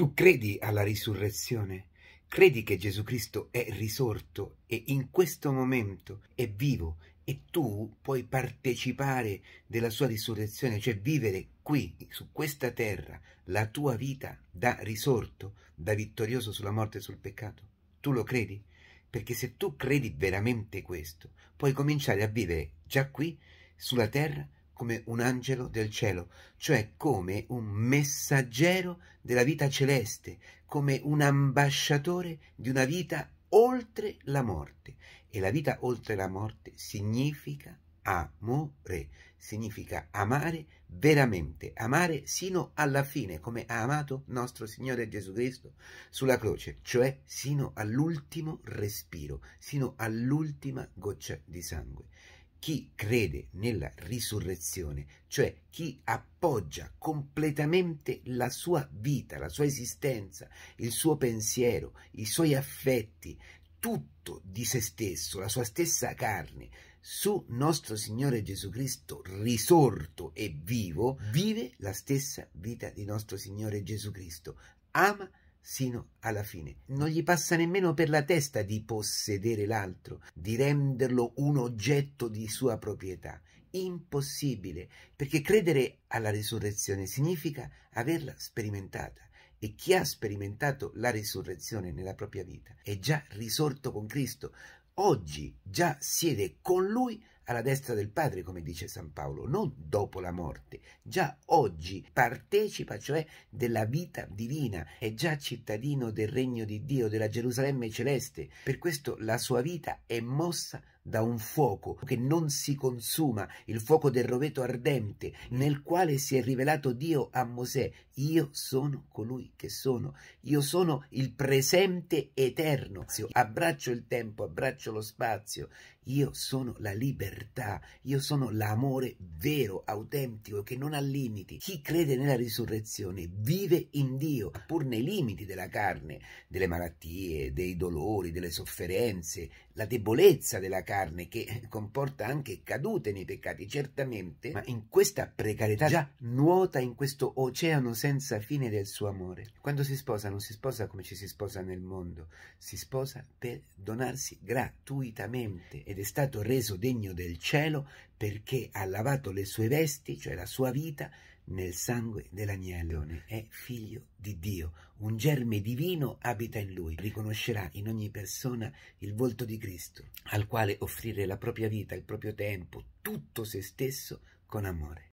Tu credi alla risurrezione? Credi che Gesù Cristo è risorto e in questo momento è vivo e tu puoi partecipare della sua risurrezione, cioè vivere qui, su questa terra, la tua vita da risorto, da vittorioso sulla morte e sul peccato? Tu lo credi? Perché se tu credi veramente questo, puoi cominciare a vivere già qui, sulla terra, come un angelo del cielo, cioè come un messaggero della vita celeste, come un ambasciatore di una vita oltre la morte. E la vita oltre la morte significa amore, significa amare veramente, amare sino alla fine, come ha amato nostro Signore Gesù Cristo sulla croce, cioè sino all'ultimo respiro, sino all'ultima goccia di sangue chi crede nella risurrezione, cioè chi appoggia completamente la sua vita, la sua esistenza, il suo pensiero, i suoi affetti, tutto di se stesso, la sua stessa carne, su nostro Signore Gesù Cristo risorto e vivo, vive la stessa vita di nostro Signore Gesù Cristo, ama sino alla fine. Non gli passa nemmeno per la testa di possedere l'altro, di renderlo un oggetto di sua proprietà. Impossibile, perché credere alla risurrezione significa averla sperimentata e chi ha sperimentato la risurrezione nella propria vita è già risorto con Cristo, oggi già siede con Lui alla destra del Padre, come dice San Paolo, non dopo la morte, già oggi partecipa cioè della vita divina, è già cittadino del regno di Dio, della Gerusalemme celeste, per questo la sua vita è mossa da un fuoco che non si consuma, il fuoco del roveto ardente, nel quale si è rivelato Dio a Mosè. Io sono colui che sono, io sono il presente eterno. Abbraccio il tempo, abbraccio lo spazio, io sono la libertà, io sono l'amore vero, autentico, che non ha limiti. Chi crede nella risurrezione vive in Dio, pur nei limiti della carne, delle malattie, dei dolori, delle sofferenze, la debolezza della carne carne che comporta anche cadute nei peccati, certamente, ma in questa precarietà già nuota in questo oceano senza fine del suo amore. Quando si sposa non si sposa come ci si sposa nel mondo, si sposa per donarsi gratuitamente ed è stato reso degno del cielo perché ha lavato le sue vesti, cioè la sua vita, nel sangue dell'agnello. È figlio di Dio, un germe divino abita in lui. Riconoscerà in ogni persona il volto di Cristo, al quale offrire la propria vita, il proprio tempo, tutto se stesso con amore.